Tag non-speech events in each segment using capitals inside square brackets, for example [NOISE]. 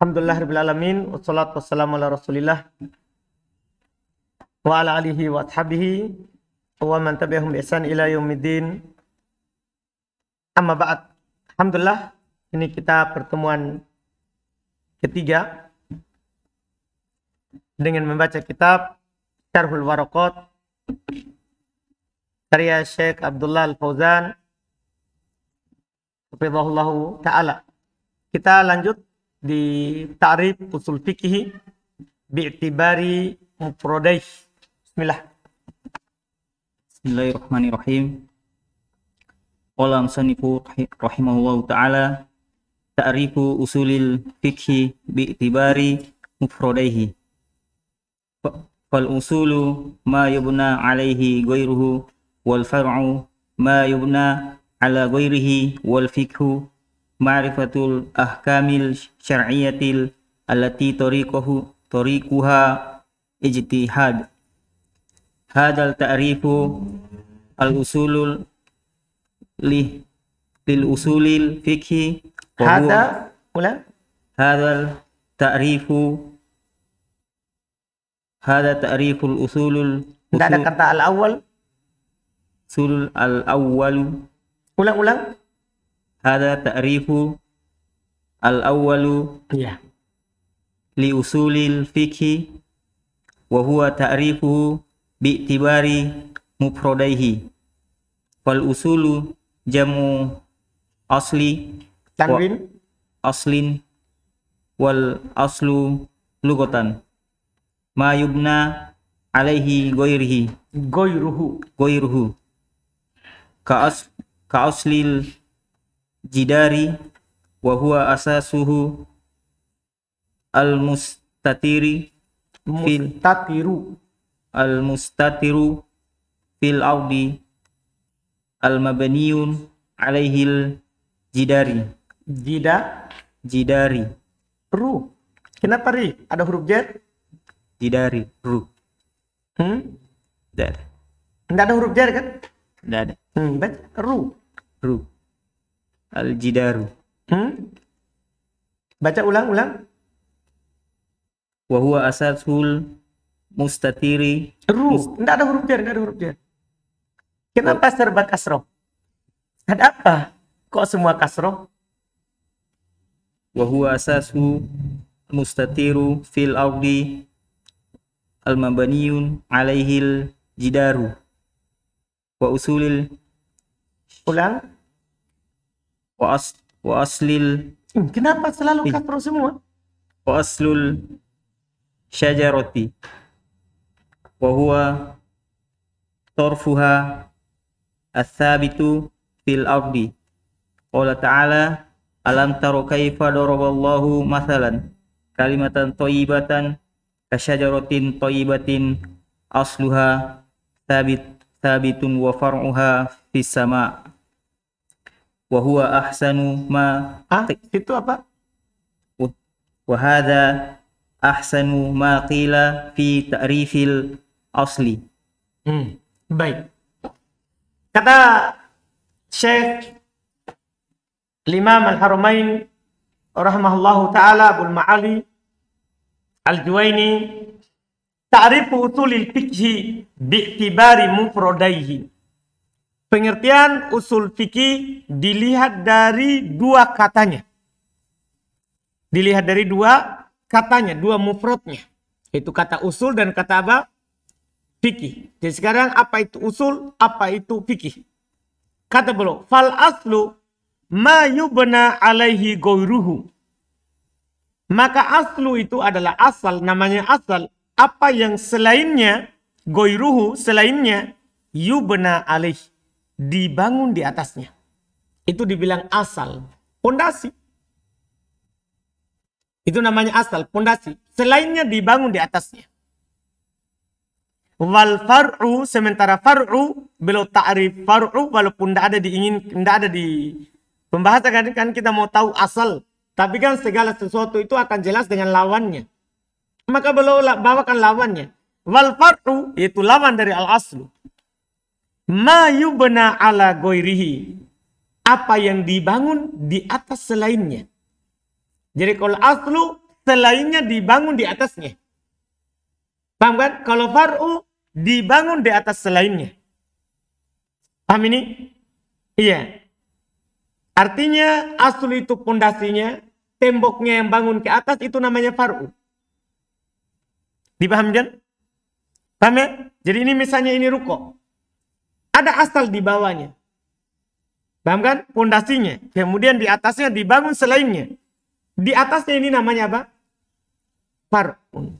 Alhamdulillah rabbil alamin wassalatu wassalamu ala Rasulillah wa ala alihi wa ashabihi wa man tabi'ahum ihsan ila yawmiddin Amma ba'd. Alhamdulillah ini kita pertemuan ketiga dengan membaca kitab Syarhul Warakot karya Syekh Abdullah Al-Fauzan Hafizahullah Ta'ala. Kita lanjut di ta'rif usul fikih bi'tibari mufradaih. Bismillah. Bismillahirrahmanirrahim. Qala musanifu rahimahullahu taala ta'rifu usulil fikhi bi'tibari mufradaihi fal usulu ma yubna alaihi ghairuhu wal far'u ma yubna ala ghairihi wal fikhu ma'rifatul ahkamil syar'iyyatil allati tariqahu tariquha ijtihad hadal ta'rifu al-usulul li lil usulil fikhi hada ulang hadal ta'rifu hada ta'riful usulul tidak ada kata al awal. usulul al-awwal ulang ulang Hada ta'rifu al-awwalu ya. li usulil fikhi wa huwa ta'rifu bi'tibari mufradaihi wal usulu jamu asli tanwin aslin wal aslu lugatan ma yubna alaihi goirhi. goiruhu goiruhu ka as ka aslil jidari wa huwa asasuhu al mustatiri fil tatiru al mustatiru fil audi al alaihi alaihil jidari jida jidari ru kenapa ri ada huruf j jidari ru hmm tidak ada ada huruf j kan tidak ada hmm baca ru ru al-jidaru. Hmm? Baca ulang-ulang. Wa huwa asasul mustatiri. Ru, enggak ada huruf jar, enggak ada huruf jar. Kenapa serba kasroh? Ada apa? Kok semua kasroh? Wa huwa asasu mustatiru fil Audi al mabaniyun alaihil jidaru wa usulil ulang wa as wa aslil hmm, kenapa selalu iya. kasro semua wa aslul syajarati wa huwa torfuha as-sabitu fil ardi qala ta'ala alam taru kaifa daraballahu mathalan kalimatan thayyibatan kasyajaratin thayyibatin asluha sabit sabitun wa far'uha fis sama' wa huwa ahsanu ma ah itu apa wa hadha ahsanu ma qila fi ta'rifil asli hmm. baik kata Syekh Imam al harumain rahimahullahu taala Abdul Ma'ali Al-Juwaini ta'rifu usulil fiqhi bi'tibari mufradaihi Pengertian usul fikih dilihat dari dua katanya. Dilihat dari dua katanya, dua mufrotnya. Itu kata usul dan kata apa? Fikih. Jadi sekarang apa itu usul, apa itu fikih? Kata beliau, fal aslu ma yubna alaihi goiruhu. Maka aslu itu adalah asal, namanya asal. Apa yang selainnya, goiruhu, selainnya, yubna alaihi dibangun di atasnya. Itu dibilang asal, pondasi. Itu namanya asal, pondasi. Selainnya dibangun di atasnya. Wal far'u sementara far'u belum ta'rif far'u walaupun tidak ada diingin tidak ada di pembahasan kan, kita mau tahu asal tapi kan segala sesuatu itu akan jelas dengan lawannya maka beliau bawakan lawannya wal far'u yaitu lawan dari al aslu ma yubna ala goirihi. Apa yang dibangun di atas selainnya. Jadi kalau aslu selainnya dibangun di atasnya. Paham kan? Kalau far'u dibangun di atas selainnya. Paham ini? Iya. Artinya aslu itu pondasinya, temboknya yang bangun ke atas itu namanya far'u. Dipahamkan? Paham ya? Jadi ini misalnya ini ruko. Ada asal di bawahnya. Paham kan? Pondasinya. Kemudian di atasnya dibangun selainnya. Di atasnya ini namanya apa? Far'un.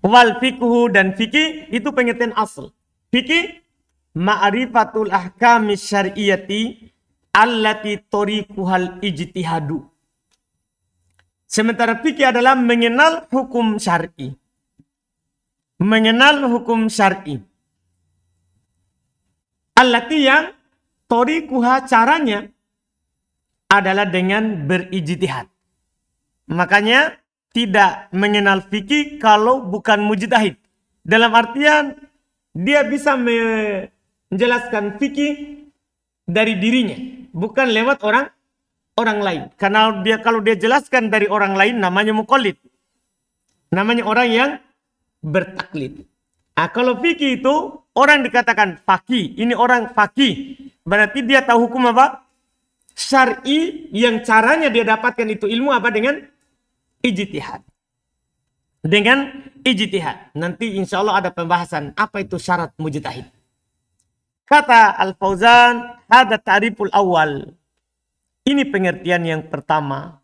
Wal fikhu dan fikih itu pengertian asal. Fikih ma'rifatul ahkam syar'iyati allati tariquhal ijtihadu. Sementara fikih adalah mengenal hukum syar'i. Mengenal hukum syar'i. Alati yang torikuha caranya adalah dengan berijtihad. Makanya tidak mengenal fikih kalau bukan mujtahid. Dalam artian dia bisa menjelaskan fikih dari dirinya, bukan lewat orang orang lain. Karena dia kalau dia jelaskan dari orang lain namanya mukallid. Namanya orang yang bertaklid. Nah, kalau fikih itu orang dikatakan fakih, ini orang fakih. Berarti dia tahu hukum apa? Syari yang caranya dia dapatkan itu ilmu apa dengan ijtihad. Dengan ijtihad. Nanti insya Allah ada pembahasan apa itu syarat mujtahid. Kata Al-Fauzan, ada tariful awal. Ini pengertian yang pertama.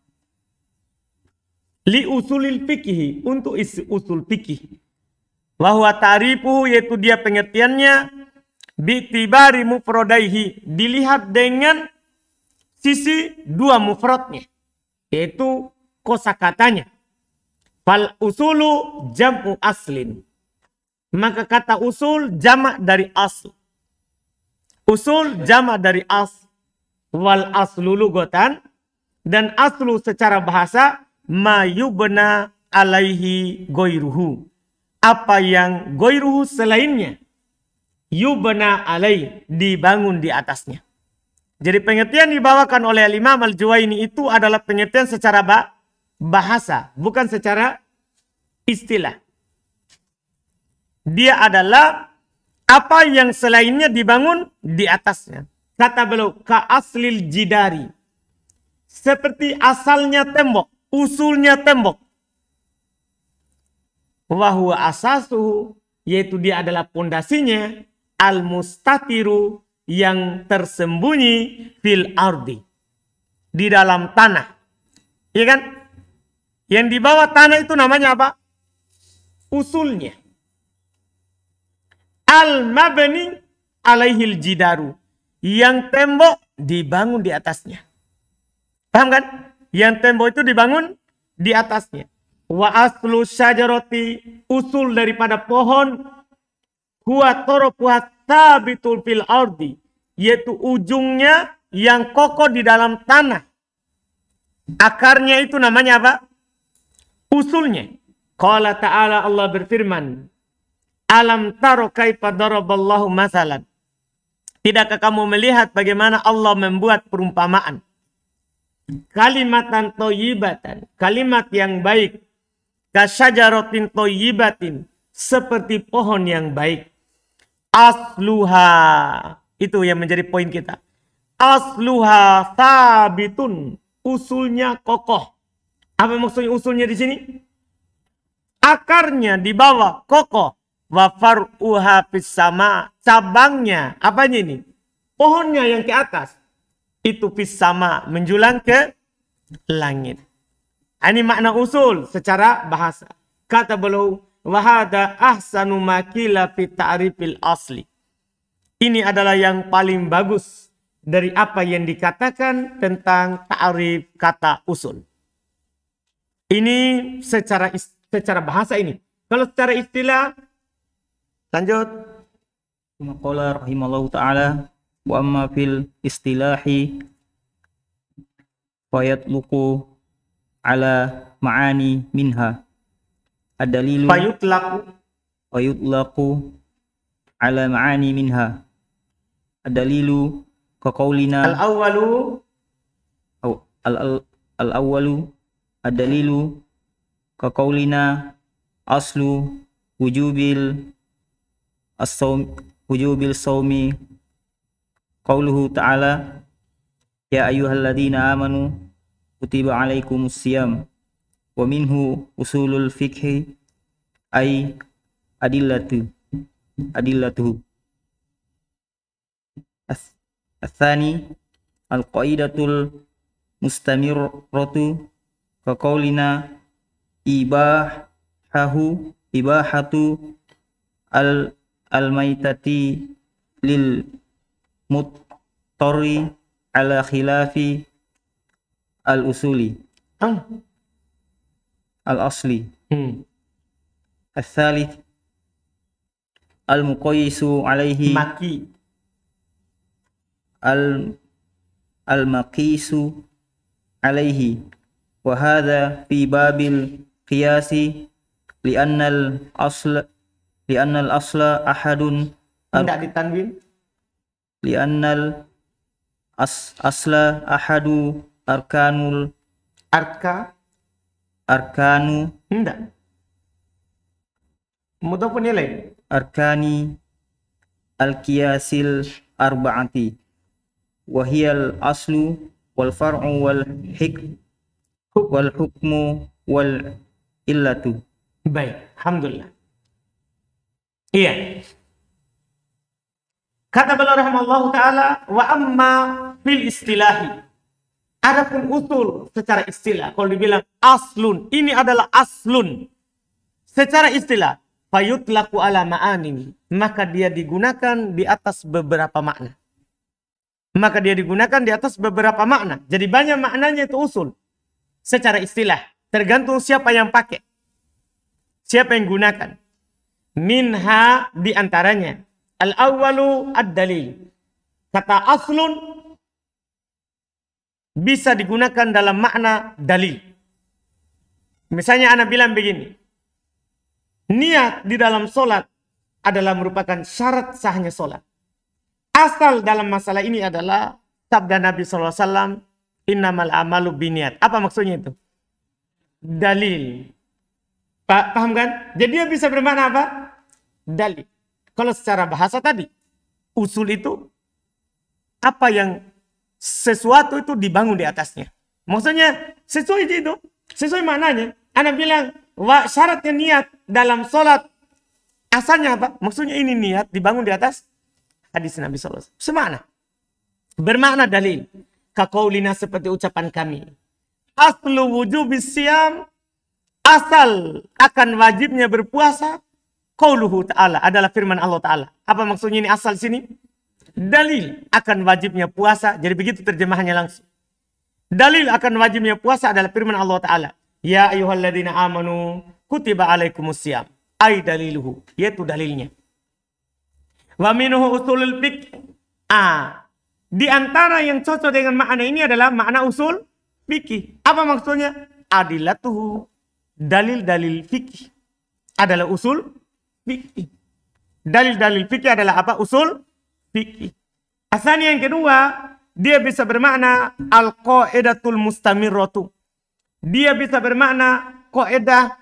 Li usulil fikih, untuk isi usul fikih. Wahwa tarifu yaitu dia pengertiannya bitibari mufrodaihi dilihat dengan sisi dua mufrodnya yaitu kosakatanya fal usulu jamu aslin maka kata usul jamak dari asl usul jamak dari asl wal aslu lugotan dan aslu secara bahasa mayubna alaihi goiruhu apa yang goiruhu selainnya yubna alai dibangun di atasnya. Jadi pengertian dibawakan oleh lima al ini itu adalah pengertian secara bahasa, bukan secara istilah. Dia adalah apa yang selainnya dibangun di atasnya. Kata beliau, ka aslil jidari. Seperti asalnya tembok, usulnya tembok. Wahwa asasuhu, yaitu dia adalah pondasinya, al-mustatiru yang tersembunyi fil ardi. Di dalam tanah. Iya kan? Yang di bawah tanah itu namanya apa? Usulnya. Al-mabni alaihil jidaru. Yang tembok dibangun di atasnya. Paham kan? Yang tembok itu dibangun di atasnya. Wa aslu syajaroti usul daripada pohon huwa torofuha tabitul fil ardi yaitu ujungnya yang kokoh di dalam tanah. Akarnya itu namanya apa? Usulnya. Qala ta'ala Allah berfirman. Alam taro kaifa daraballahu masalan. Tidakkah kamu melihat bagaimana Allah membuat perumpamaan? Kalimatan toyibatan. Kalimat yang baik. Kasyajarotin toyibatin. Seperti pohon yang baik. Asluha. Itu yang menjadi poin kita. Asluha sabitun. Usulnya kokoh. Apa maksudnya usulnya di sini? Akarnya di bawah kokoh. Wafar uha sama cabangnya apanya ini pohonnya yang ke atas itu fis sama menjulang ke langit ini makna usul secara bahasa. Kata beliau, wahada ahsanu makila fi ta'rifil asli. Ini adalah yang paling bagus dari apa yang dikatakan tentang ta'rif kata usul. Ini secara secara bahasa ini. Kalau secara istilah, lanjut. Maqala rahimallahu ta'ala wa amma fil istilahi fayatluku ala ma'ani minha adalilu dalilu fayutlaku fayutlaku ala ma'ani minha adalilu dalilu kaqaulina al-awwalu al al-awwalu ad kaqaulina aslu wujubil as-sawm wujubil sawmi qauluhu ta'ala ya ayyuhalladzina amanu kutiba alaikumus siyam wa minhu usulul fikhi ay adillatu adillatuhu Athani al-qaidatul mustamirratu ka hahu ibahahu ibahatu al almaitati lil muttari ala khilafi al-usuli. Al-asli. Hmm. Al-thalith al alaihi maki al al-maqisu alaihi wa hadha fi babil qiyasi li'anna al-asl li'anna al-asla ahadun tidak ditanwin li'anna asla ahadu arkanul arka arkanu Mudah mudhafun ilaih arkani Alkiasil, arba'ati wa aslu wal far'u wal hik wal hukmu wal illatu baik alhamdulillah iya kata beliau rahimallahu taala wa amma fil istilahi Adapun usul secara istilah, kalau dibilang aslun, ini adalah aslun. Secara istilah, laku ala ma'ani, maka dia digunakan di atas beberapa makna. Maka dia digunakan di atas beberapa makna. Jadi banyak maknanya itu usul. Secara istilah, tergantung siapa yang pakai. Siapa yang gunakan. Minha diantaranya. Al-awwalu ad-dalil. Kata aslun bisa digunakan dalam makna dalil. Misalnya anak bilang begini, niat di dalam sholat adalah merupakan syarat sahnya sholat. Asal dalam masalah ini adalah sabda Nabi SAW, innamal amalu biniat. Apa maksudnya itu? Dalil. Pak paham kan? Jadi dia bisa bermakna apa? Dalil. Kalau secara bahasa tadi, usul itu apa yang sesuatu itu dibangun di atasnya. Maksudnya sesuai itu, sesuai mananya. Anak bilang, wa syaratnya niat dalam sholat. Asalnya apa? Maksudnya ini niat dibangun di atas hadis Nabi SAW. Semana. Bermakna dalil. Kakaulina seperti ucapan kami. Aslu wujub siam. Asal akan wajibnya berpuasa. Kauluhu ta'ala adalah firman Allah ta'ala. Apa maksudnya ini asal sini? dalil akan wajibnya puasa. Jadi begitu terjemahannya langsung. Dalil akan wajibnya puasa adalah firman Allah Ta'ala. Ya ayuhalladina amanu kutiba alaikumusiyam. Ay daliluhu. Yaitu dalilnya. Wa minuhu usulul fik. Ah. Di antara yang cocok dengan makna ini adalah makna usul fikih. Apa maksudnya? Adilatuhu. Dalil-dalil fikih adalah usul fikih. Dalil-dalil fikih adalah apa? Usul fikih. Asalnya yang kedua, dia bisa bermakna al-qaidatul mustamirratu. Dia bisa bermakna kaidah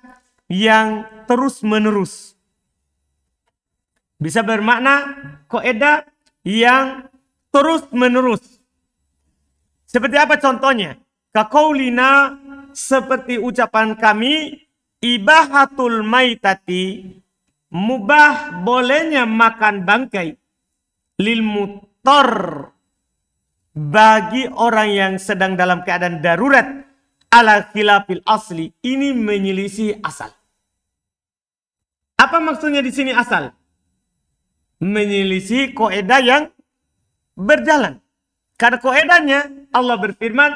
yang terus-menerus. Bisa bermakna kaidah yang terus-menerus. Seperti apa contohnya? Kakaulina seperti ucapan kami ibahatul maitati mubah bolehnya makan bangkai lil mutor bagi orang yang sedang dalam keadaan darurat ala khilafil asli ini menyelisih asal. Apa maksudnya di sini asal? Menyelisih koedah yang berjalan. Karena koedahnya Allah berfirman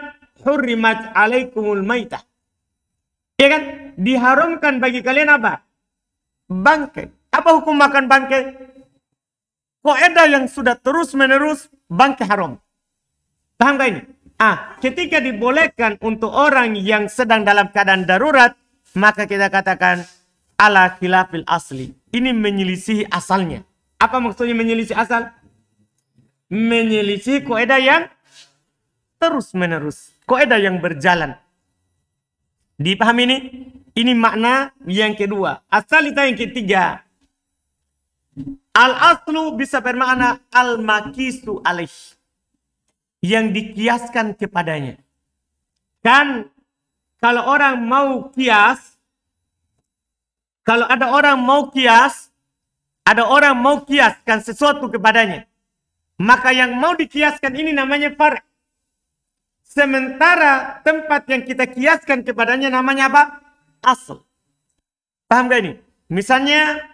hurrimat alaikumul maitah. Ya kan? Diharamkan bagi kalian apa? Bangkai. Apa hukum makan bangkai? Koedah yang sudah terus-menerus bangkai haram. Paham gak ini? Ah, ketika dibolehkan untuk orang yang sedang dalam keadaan darurat, maka kita katakan ala khilafil asli. Ini menyelisihi asalnya. Apa maksudnya menyelisih asal? Menyelisih koedah yang terus-menerus. Koedah yang berjalan. Dipahami ini? Ini makna yang kedua. Asal kita yang ketiga. Al-aslu bisa bermakna al-makisu alish Yang dikiaskan kepadanya. Kan kalau orang mau kias, kalau ada orang mau kias, ada orang mau kiaskan sesuatu kepadanya. Maka yang mau dikiaskan ini namanya far Sementara tempat yang kita kiaskan kepadanya namanya apa? Asal. Paham gak ini? Misalnya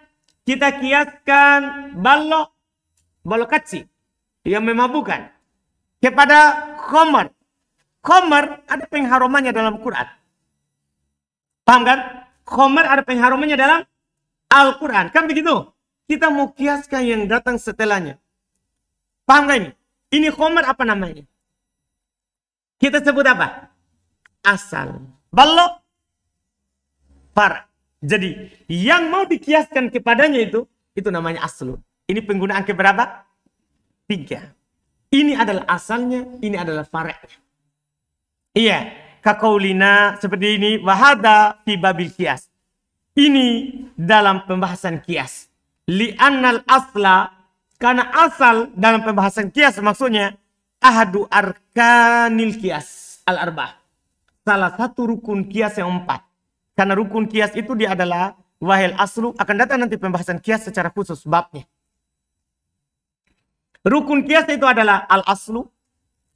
kita kiaskan balok kecil yang memabukan kepada khomer. Khomer ada pengharumannya dalam Quran. Paham kan? Khomer ada pengharumannya dalam Al-Quran. Kan begitu? Kita mau kiaskan yang datang setelahnya. Paham gak ini? Ini khomer apa namanya? Kita sebut apa? Asal. Balok. Farah. Jadi yang mau dikiaskan kepadanya itu, itu namanya aslu. Ini penggunaan keberapa? Tiga. Ini adalah asalnya, ini adalah fareknya. Iya, kakaulina seperti ini, wahada fi babil kias. Ini dalam pembahasan kias. Li'annal asla, karena asal dalam pembahasan kias maksudnya, ahadu arkanil kias al arbah Salah satu rukun kias yang empat karena rukun kias itu dia adalah wahil aslu. Akan datang nanti pembahasan kias secara khusus babnya. Rukun kias itu adalah al aslu,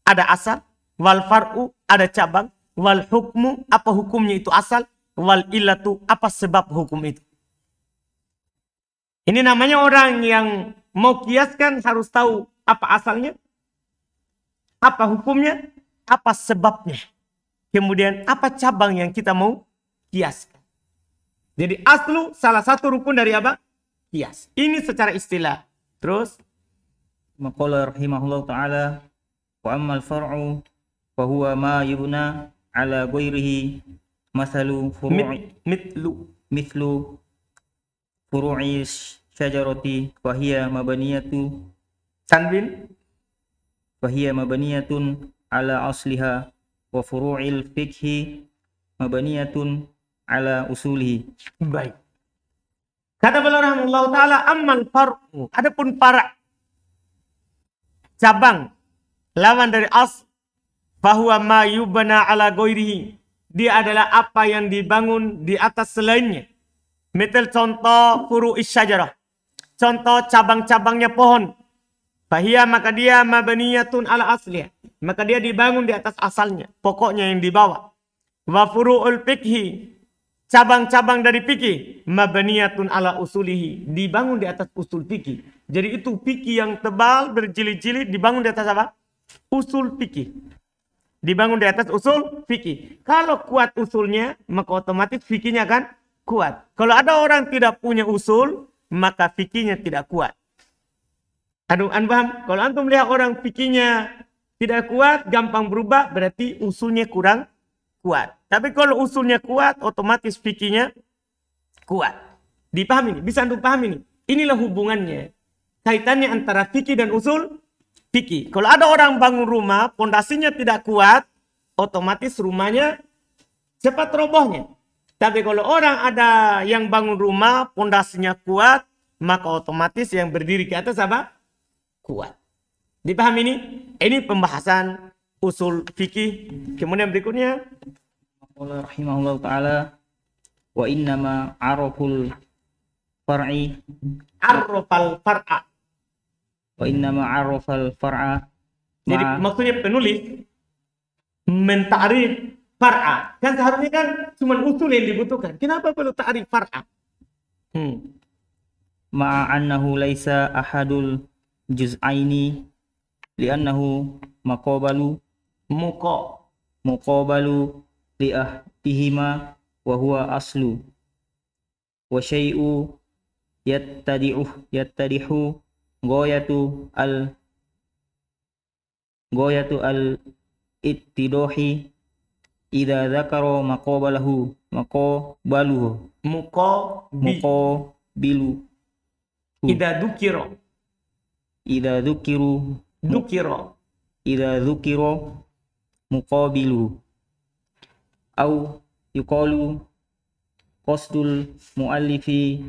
ada asal, wal far'u, ada cabang, wal hukmu, apa hukumnya itu asal, wal illatu, apa sebab hukum itu. Ini namanya orang yang mau kiaskan harus tahu apa asalnya, apa hukumnya, apa sebabnya. Kemudian apa cabang yang kita mau Kias. Jadi aslu salah satu rukun dari apa? Kias. Ini secara istilah. Terus maqala rahimahullah taala wa ammal far'u fa huwa ma yubna ala ghairihi masalu furu'i mithlu mithlu furu'i syajarati wa hiya mabaniyatu tanwin wa hiya mabaniyatun ala asliha wa furu'il fikhi mabaniyatun ala usulihi. Baik. Kata beliau rahimahullah taala ammal far'u adapun para cabang lawan dari as bahwa ma yubna ala ghairihi dia adalah apa yang dibangun di atas selainnya. Metel contoh furu isyajarah. Contoh cabang-cabangnya pohon. Bahia maka dia mabaniyatun ala asliya. Maka dia dibangun di atas asalnya. Pokoknya yang dibawa. Wa furu'ul fikhi cabang-cabang dari fikih mabniyatun ala usulihi dibangun di atas usul fikih. Jadi itu fikih yang tebal berjilid-jilid dibangun di atas apa? Usul fikih. Dibangun di atas usul fikih. Kalau kuat usulnya, maka otomatis fikihnya kan kuat. Kalau ada orang tidak punya usul, maka fikihnya tidak kuat. Aduh, anbaham. Kalau antum lihat orang fikihnya tidak kuat, gampang berubah, berarti usulnya kurang kuat. Tapi kalau usulnya kuat, otomatis fikinya kuat. Dipahami ini, bisa untuk paham ini. Inilah hubungannya. Kaitannya antara fikih dan usul fikih. Kalau ada orang bangun rumah, pondasinya tidak kuat, otomatis rumahnya cepat robohnya. Tapi kalau orang ada yang bangun rumah, pondasinya kuat, maka otomatis yang berdiri ke atas apa? Kuat. Dipahami ini? Ini pembahasan usul fikih. Kemudian berikutnya Allah rahimahullah taala wa innama arroful far'i Arrofal far'a wa innama arrofal far'a jadi maksudnya penulis mentarif far'a kan seharusnya kan cuma usul yang dibutuhkan kenapa perlu ta'rif far'a hmm. annahu laisa ahadul juz'aini li'annahu maqabalu muqa muqabalu liahdihima wa huwa aslu wa syai'u yattadi'uh yattadihu goyatu al goyatu al ida ittidohi idza dzakara maqabalahu muko muqa bilu idza dzukira idza dzukiru dzukira idza dzukira muqabilu au yuqalu qasdul muallifi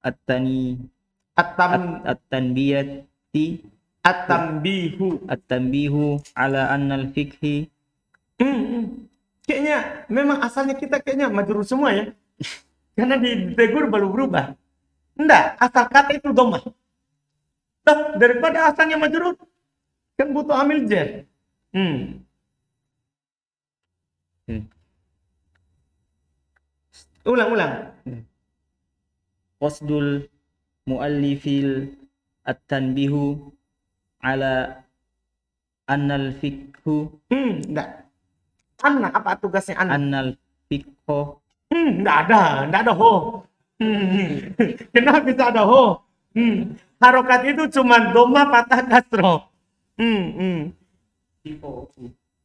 at-tani at-tam at-tanbiyati at-tambihu at-tambihu ala anna fikhi, hmm, hmm. kayaknya memang asalnya kita kayaknya majrur semua ya [LAUGHS] karena di tegur baru berubah enggak asal kata itu domah daripada asalnya majrur kan butuh amil jar. Hmm. hmm. Ulang ulang. Qasdul hmm. muallifil at-tanbihu ala annal fikhu. Hmm, enggak. Anna apa tugasnya Anna? Annal fikhu. Hmm, enggak ada, enggak ada ho. Hmm. hmm, hmm. Kenapa bisa ada ho? Hmm harokat itu cuma doma patah kasro. Hmm, hmm.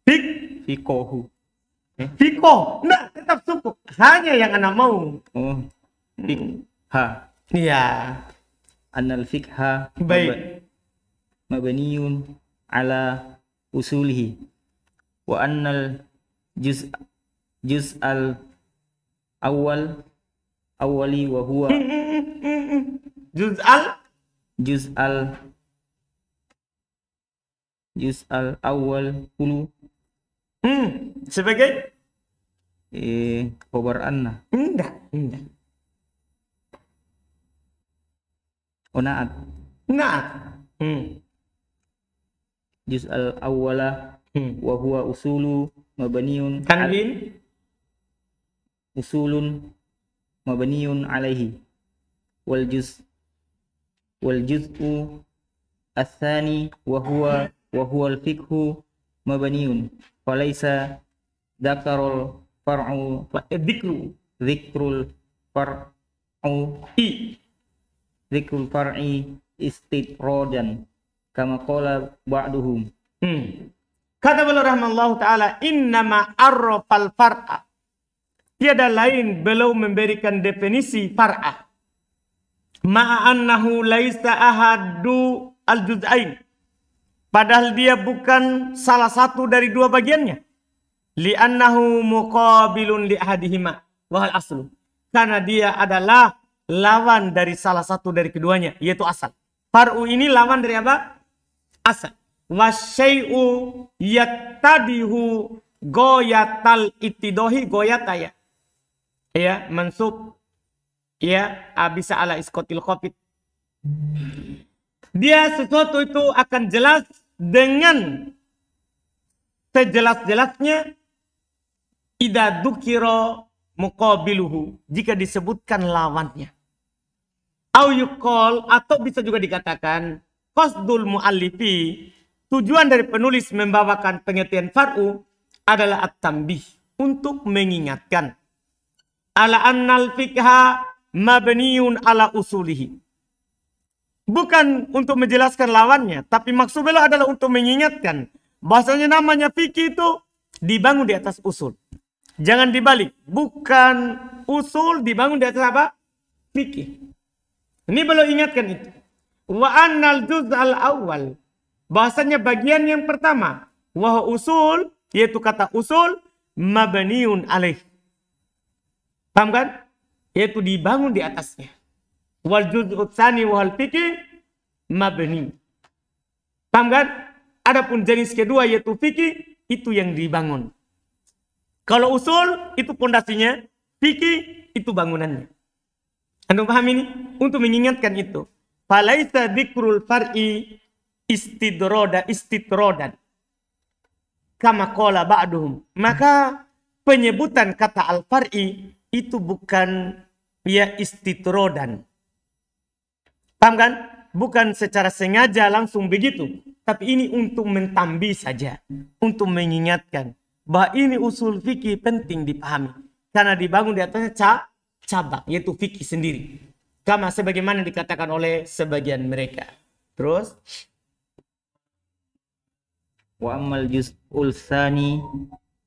Fik fikohu. Eh? Fiko. Nah, tetap suku. Hanya yang anak mau. Oh. Fikha. Hmm. Iya. Anal fikha baik. Mabaniyun ala usulihi wa annal juz juz al awal awali wa huwa hmm, hmm, juz al juz al juz al awal hulu hmm, sebagai eh khobar anna enggak enggak onaat oh, naat hmm. juz al awala hmm. wa huwa usulu mabaniun tanwin usulun mabaniun alaihi wal juz والجزء الثاني yang وهو الفقه far'u fa eh, dhikru dhikrul far'u i dhikrul far'i الفرع kama qala ba'duhum hmm. kata beliau rahmanallah taala innama arrafal far'a tiada lain beliau memberikan definisi far'ah ma'annahu laisa ahadu al-juz'ain. Padahal dia bukan salah satu dari dua bagiannya. Li'annahu muqabilun li'ahadihima wahal aslu. Karena dia adalah lawan dari salah satu dari keduanya, yaitu asal. Far'u ini lawan dari apa? Asal. Wasyai'u yattadihu goyatal itidohi goyataya. Ya, mansub ya abisa ala iskotil covid dia sesuatu itu akan jelas dengan sejelas-jelasnya ida dukiro mukabiluhu jika disebutkan lawannya au yukol atau bisa juga dikatakan mu muallifi tujuan dari penulis membawakan pengertian far'u adalah at-tambih untuk mengingatkan ala annal fikha mabniun ala usulihi. Bukan untuk menjelaskan lawannya, tapi maksud beliau adalah untuk mengingatkan bahasanya namanya fikih itu dibangun di atas usul. Jangan dibalik, bukan usul dibangun di atas apa? Fikih. Ini beliau ingatkan itu. Wa annal juz al awal. Bahasanya bagian yang pertama, wa usul yaitu kata usul mabniun alaih. Paham kan? yaitu dibangun di atasnya. Wal juz'u wal fikih mabni. Paham kan? Adapun jenis kedua yaitu fikih itu yang dibangun. Kalau usul itu pondasinya, fikih itu bangunannya. Anda paham ini? Untuk mengingatkan itu. Falaisa dikrul far'i istidroda istidrodan. Kama kola ba'duhum. Maka penyebutan kata al-far'i itu bukan ya istitrodan. Paham kan? Bukan secara sengaja langsung begitu. Tapi ini untuk mentambi saja. Untuk mengingatkan bahwa ini usul fikih penting dipahami. Karena dibangun di atasnya ca cabang, yaitu fikih sendiri. Kama sebagaimana dikatakan oleh sebagian mereka. Terus? Wa ammal juz'ul thani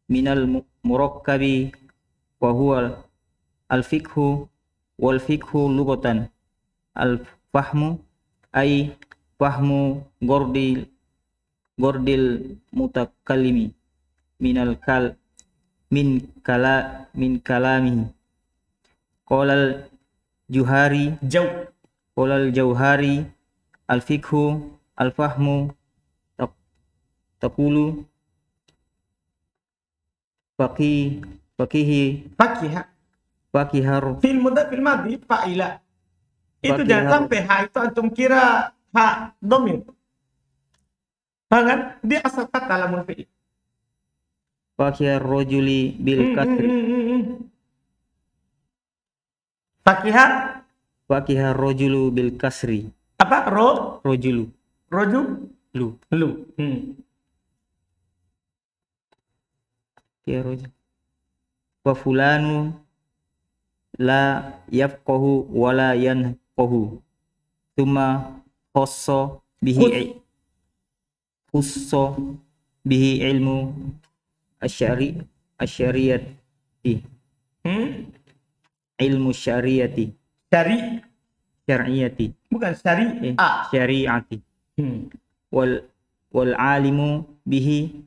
minal murakkabi wa huwa al-fikhu wal fikhu lugatan al-fahmu ay fahmu gordil gordil mutakalimi minal kal min kala min kalami qolal juhari jau qolal jauhari al fikhu al fahmu taqulu faqih faqihi faqiha haru. fil mudah fil madi fa'ila. Itu jangan sampai ha itu antum kira ha domir. Ha kan? Dia asal kata lamun fi'il. Fakihar rojuli bil katri. Hmm hmm, hmm, hmm, hmm, Fakihar rojulu bil kasri. Apa? Ro? Rojulu. Roju? Lu. Lu. Hmm. Ya rojulu. Wa fulanu la yafqahu wa la yanqahu thumma khassa bihi khassa bihi ilmu asyari asyariati hmm? ilmu syariati syari syariati bukan syari eh, ah. syariati hmm. wal wal alimu bihi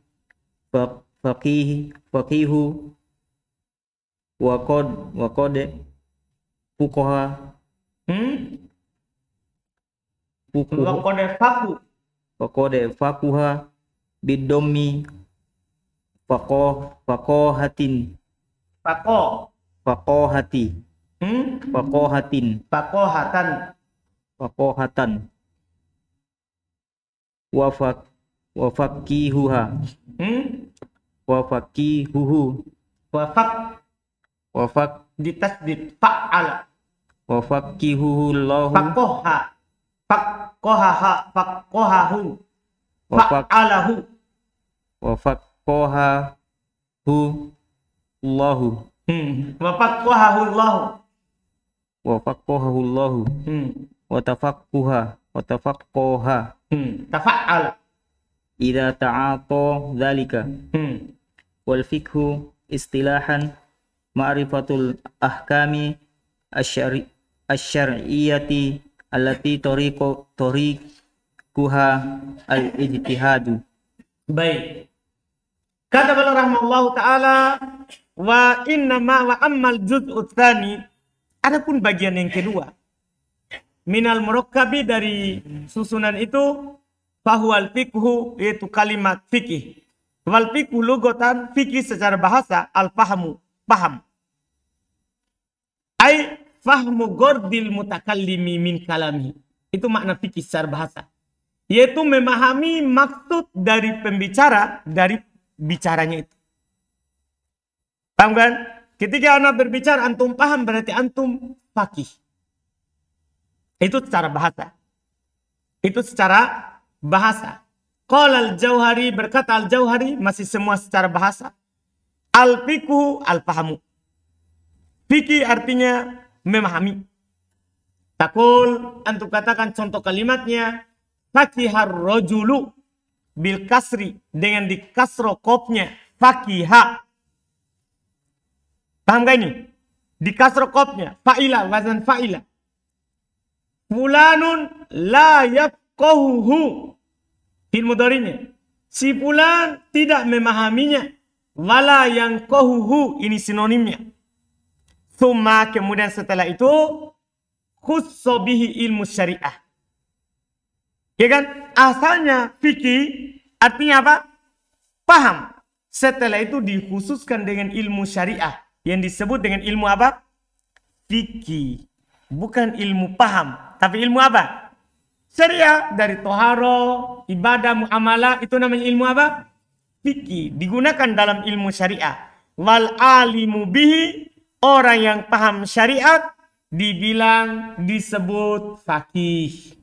faqih faqihu wakod wakode fukoha hmm pukoha wakode faku wakode fakuha bidomi fako fako hati, fako hati hmm hatan, fako hatan, wafak wafakihuha hmm wafakihuhu wafak wafak ditasdid fa'ala wafakihuhu Allahu fakoha fakohaha fakohahu fa'alahu wafakohahu Allahu hmm. wafakohahu Allahu hu Allahu hmm. watafakkuha watafakkoha hmm. tafa'ala ala. ta'ata dzalika hmm. wal fikhu istilahan ma'rifatul ahkami asyari asyariyati allati tariqu tariquha al-ijtihadu. Baik. Kata beliau rahmallahu taala wa inna ma wa ammal juz'u tsani adapun bagian yang kedua minal murakkabi dari susunan itu fahuwal fikhu yaitu kalimat fikih wal fikhu lugotan fikih secara bahasa al fahmu paham ai fahmu gordil mutakallimi min kalami itu makna fikih secara bahasa yaitu memahami maksud dari pembicara dari bicaranya itu paham kan ketika anak berbicara antum paham berarti antum fakih itu secara bahasa itu secara bahasa Qala al-Jauhari berkata al-Jauhari masih semua secara bahasa. Al fiqhu al fahamu. artinya memahami. Takul untuk katakan contoh kalimatnya fakihar rojulu bil kasri dengan di kasro kopnya fakiha. Paham gak ini? Di kasro kopnya fa'ila wazan fa'ila. Fulanun la yafqahuhu fil mudarinya. Si fulan tidak memahaminya wala yang kohuhu ini sinonimnya. Thumma kemudian setelah itu khusobihi ilmu syariah. Ya kan? Asalnya fikih artinya apa? Paham. Setelah itu dikhususkan dengan ilmu syariah yang disebut dengan ilmu apa? Fikih. Bukan ilmu paham, tapi ilmu apa? Syariah dari toharo, ibadah, muamalah itu namanya ilmu apa? fikih digunakan dalam ilmu syariah. Wal alimu bihi orang yang paham syariat dibilang disebut fakih.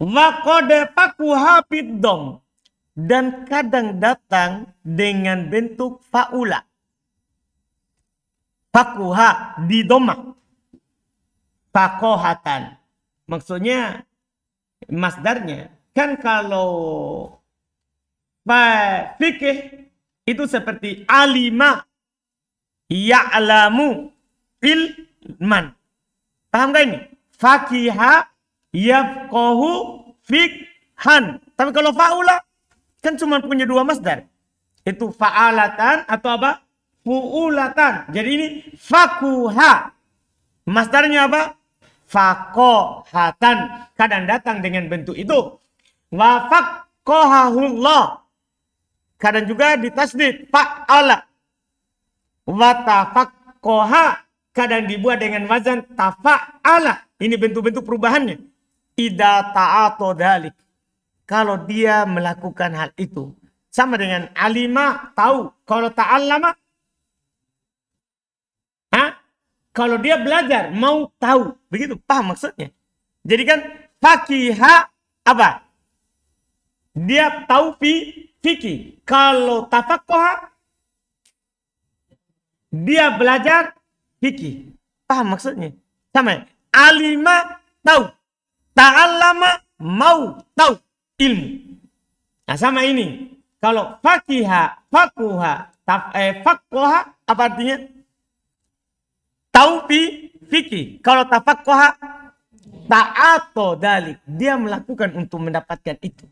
Wa qad fakuha dom dan kadang datang dengan bentuk faula. Fakuha di doma. Fakohatan. Maksudnya masdarnya kan kalau fikih itu seperti alima ya'lamu ilman. Paham gak ini? Fakiha yafqahu fikhan. Tapi kalau fa'ula kan cuma punya dua masdar. Itu fa'alatan atau apa? Fu'ulatan. Jadi ini fakuha. Masdarnya apa? Fakohatan. Kadang datang dengan bentuk itu. Wa fakohahullah. Kadang juga ditasdid fa'ala. Wa tafaqqaha Kadang dibuat dengan wazan tafa'ala. Ini bentuk-bentuk perubahannya. Ida ta'ato dalik. Kalau dia melakukan hal itu. Sama dengan alima tahu. Kalau ta'allama. Kalau dia belajar mau tahu. Begitu paham maksudnya. Jadi kan fakihah apa? Dia tahu fi fikih. Kalau tafakuh dia belajar fikih. Paham maksudnya? Sama. Alima tahu. Ta'allama mau tahu ilmu. Nah sama ini. Kalau fakiha, fakuha, taf, eh, fakuha apa artinya? Tahu fi, fikih. Kalau tafakuha, ta'ato dalik. Dia melakukan untuk mendapatkan itu.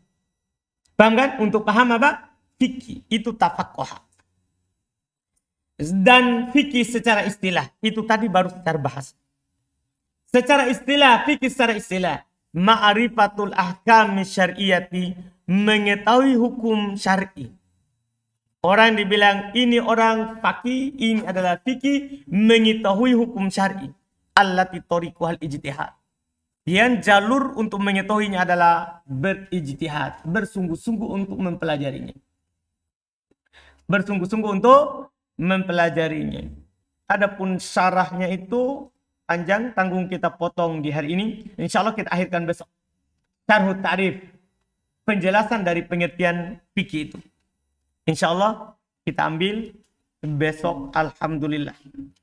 Paham kan? Untuk paham apa? Fikih itu tafakoha. Dan fikih secara istilah itu tadi baru kita bahas Secara istilah, fikih secara istilah, ma'rifatul ahkam syar'iyati mengetahui hukum syar'i. Orang dibilang ini orang fakih, ini adalah fikih mengetahui hukum syar'i. Allah titoriku hal ijtihad yang jalur untuk mengetahuinya adalah berijtihad, bersungguh-sungguh untuk mempelajarinya. Bersungguh-sungguh untuk mempelajarinya. Adapun syarahnya itu panjang, tanggung kita potong di hari ini. Insya Allah kita akhirkan besok. Syarhu Ta'rif, penjelasan dari pengertian fikih itu. Insya Allah kita ambil besok Alhamdulillah.